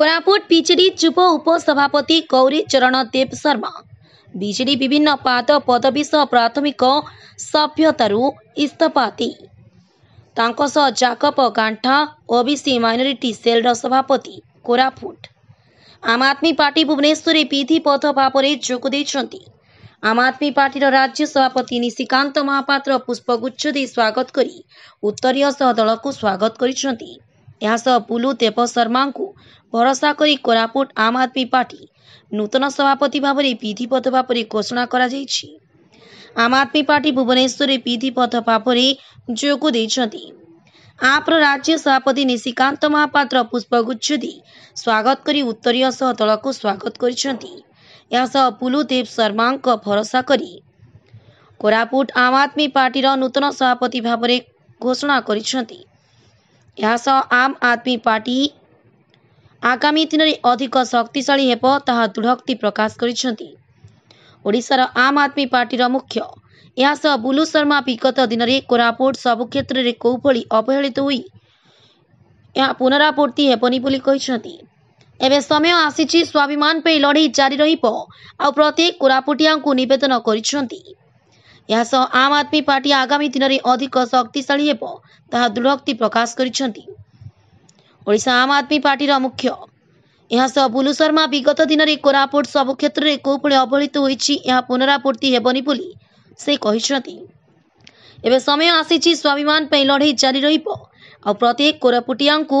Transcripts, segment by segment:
कोपुट विजेडि उपसभापति गौरी चरण देव शर्मा विजेडि विभिन्न पाद पदवी प्राथमिक सभ्यतार इस्ता जाकप गान्ठा ओविसी मनोरी सेल र सभापति करापुट आम आदमी पर्ट भुवनश्वरे पिधि पथ भावे जम आदमी पर्ट्य सभापति निशीकान्त महापत्र पुष्पगुच्छ स्वागत गरि उत्तरीय सह दलको स्वागत गरिसँग पुलु देव शर्मा ଭରସା କରି କୋରାପୁଟ ଆମ ଆଦମୀ ପାର୍ଟି ନୂତନ ସଭାପତି ଭାବରେ ବିଧି ପଥ ଭାବରେ ଘୋଷଣା କରାଯାଇଛି ଆମ ଆଦମୀ ପାର୍ଟି ଭୁବନେଶ୍ୱରରେ ବିଧିବଦ୍ଧ ଭାବରେ ଯୋଗ ଦେଇଛନ୍ତି ଆପ୍ର ରାଜ୍ୟ ସଭାପତି ନିଶିକାନ୍ତ ମହାପାତ୍ର ପୁଷ୍ପଗୁଚ୍ଛ ଦେଇ ସ୍ୱାଗତ କରି ଉତ୍ତରୀୟ ସହ ଦଳକୁ ସ୍ୱାଗତ କରିଛନ୍ତି ଏହା ସହ ପୁଲୁଦେବ ଶର୍ମାଙ୍କ ଭରସା କରି କୋରାପୁଟ ଆମ ଆଦମୀ ପାର୍ଟିର ନୂତନ ସଭାପତି ଭାବରେ ଘୋଷଣା କରିଛନ୍ତି ଏହା ସହ ଆମ୍ ଆଦମୀ ପାର୍ଟି ଆଗାମୀ ଦିନରେ ଅଧିକ ଶକ୍ତିଶାଳୀ ହେବ ତାହା ଦୃଢ଼ୋକ୍ତି ପ୍ରକାଶ କରିଛନ୍ତି ଓଡ଼ିଶାର ଆମ୍ ଆଦମୀ ପାର୍ଟିର ମୁଖ୍ୟ ଏହା ସହ ବୁଲୁ ଶର୍ମା ବିଗତ ଦିନରେ କୋରାପୁଟ ସବୁ କ୍ଷେତ୍ରରେ କେଉଁଭଳି ଅବହେଳିତ ହୋଇ ଏହା ପୁନରାବୃତ୍ତି ହେବନି ବୋଲି କହିଛନ୍ତି ଏବେ ସମୟ ଆସିଛି ସ୍ୱାଭିମାନ ପାଇଁ ଲଢ଼େଇ ଜାରି ରହିବ ଆଉ ପ୍ରତ୍ୟେକ କୋରାପୁଟିଆଙ୍କୁ ନିବେଦନ କରିଛନ୍ତି ଏହାସହ ଆମ୍ ଆଦମୀ ପାର୍ଟି ଆଗାମୀ ଦିନରେ ଅଧିକ ଶକ୍ତିଶାଳୀ ହେବ ତାହା ଦୃଢ଼ୋକ୍ତି ପ୍ରକାଶ କରିଛନ୍ତି ଓଡ଼ିଶା ଆମ ଆଦମୀ ପାର୍ଟିର ମୁଖ୍ୟ ଏହାସହ ବୁଲୁ ଶର୍ମା ବିଗତ ଦିନରେ କୋରାପୁଟ ସବୁ କ୍ଷେତ୍ରରେ କେଉଁଭଳି ଅବହେଳିତ ହୋଇଛି ଏହା ପୁନରାବୃତ୍ତି ହେବନି ବୋଲି ସେ କହିଛନ୍ତି ଏବେ ସମୟ ଆସିଛି ସ୍ୱାଭିମାନ ପାଇଁ ଲଢ଼େଇ ଜାରି ରହିବ ଆଉ ପ୍ରତ୍ୟେକ କୋରାପୁଟିଆଙ୍କୁ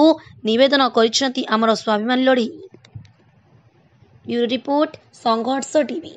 ନିବେଦନ କରିଛନ୍ତି ଆମର ସ୍ୱାଭିମାନ ଲଢ଼େଇ ରିପୋର୍ଟ ସଂଘର୍ଷ ଟିଭି